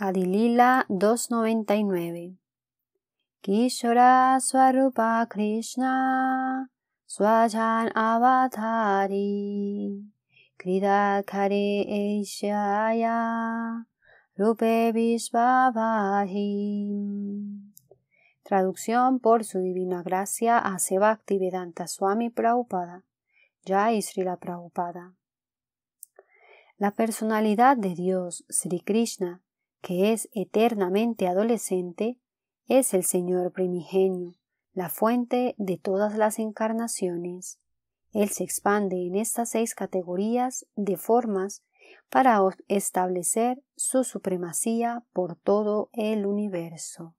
Adilila 299 Kishora Swarupa Krishna Swajan Avatari Kridakare Eishaya Rupe Vishvavahim Traducción por su divina gracia a Sebakti Vedanta Swami Prabhupada Jai Srila Prabhupada La personalidad de Dios, Sri Krishna, que es eternamente adolescente, es el Señor primigenio, la fuente de todas las encarnaciones. Él se expande en estas seis categorías de formas para establecer su supremacía por todo el universo.